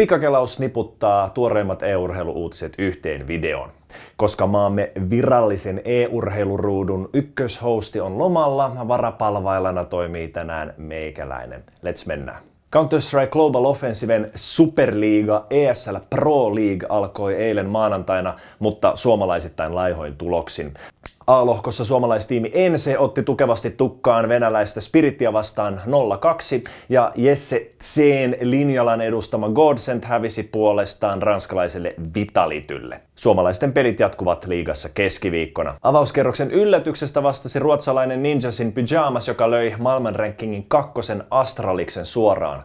Pikakelaus niputtaa tuoreimmat e-urheiluuutiset yhteen videoon. Koska maamme virallisen e-urheiluruudun ykköshosti on lomalla, varapalvailana toimii tänään meikäläinen. Let's mennä. Counter-Strike Global Offensiven Superliiga ESL Pro League alkoi eilen maanantaina, mutta suomalaisittain laihoin tuloksin. A-lohkossa suomalaistiimi Ense otti tukevasti tukkaan venäläistä Spirittiä vastaan 0-2 ja Jesse Tseen linjalan edustama Godsent hävisi puolestaan ranskalaiselle Vitalitylle. Suomalaisten pelit jatkuvat liigassa keskiviikkona. Avauskerroksen yllätyksestä vastasi ruotsalainen Ninjasin Pyjamas, joka löi maailmanrankingin kakkosen Astraliksen suoraan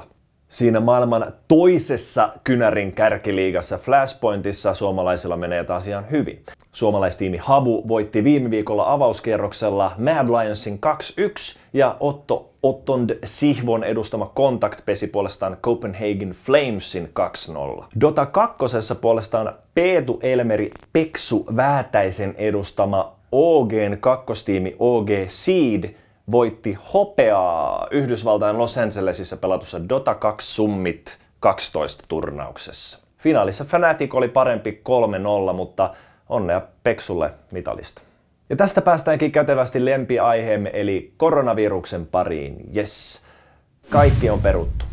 2-0. Siinä maailman toisessa kynärin kärkiliigassa Flashpointissa suomalaisilla menee taas ihan hyvin. Suomalaistiimi Habu voitti viime viikolla avauskierroksella Mad Lionsin 2-1 ja Otto Ottond Sihvon edustama Contact pesi puolestaan Copenhagen Flamesin 2-0. Dota 2 puolestaan Peetu Elmeri Peksu Väätäisen edustama OGn kakkostiimi OG Seed – voitti hopeaa Yhdysvaltain Los Angelesissa pelatussa Dota 2 Summit 12 turnauksessa. Finaalissa Fnatic oli parempi 3-0, mutta onnea Peksulle mitalista. Ja tästä päästäänkin kätevästi lempiaiheemme eli koronaviruksen pariin. Yes, kaikki on peruttu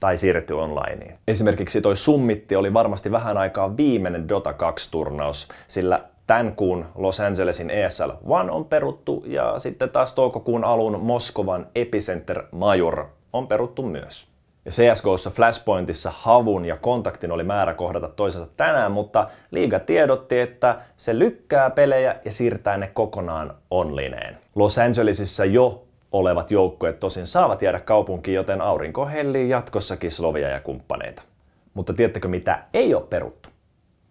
tai siirretty onlineen. Esimerkiksi toi Summitti oli varmasti vähän aikaa viimeinen Dota 2-turnaus, sillä tämän kuun Los Angelesin ESL One on peruttu ja sitten taas toukokuun alun Moskovan Epicenter Major on peruttu myös. Ja CSGOssa Flashpointissa havun ja kontaktin oli määrä kohdata toisensa tänään, mutta liiga tiedotti, että se lykkää pelejä ja siirtää ne kokonaan onlineen. Los Angelesissa jo olevat joukkueet tosin saavat jäädä kaupunkiin, joten aurinko hellii jatkossakin Slovia ja kumppaneita. Mutta tiedättekö mitä ei ole peruttu?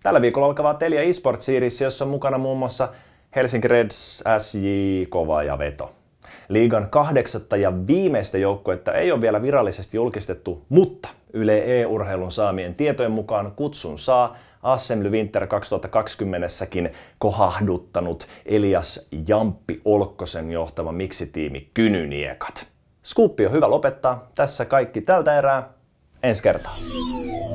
Tällä viikolla alkavaa Telia eSport Series, jossa on mukana muun muassa Helsinki Reds, SJ, Kova ja Veto. Liigan kahdeksatta ja viimeistä joukkuetta ei ole vielä virallisesti julkistettu, mutta Yle E-urheilun saamien tietojen mukaan kutsun saa Assembly Winter 2020-säkin kohahduttanut Elias Jamppi Olkkosen johtava miksi Kynyniekat. Skuppi on hyvä lopettaa. Tässä kaikki tältä erää. Ensi kertaa.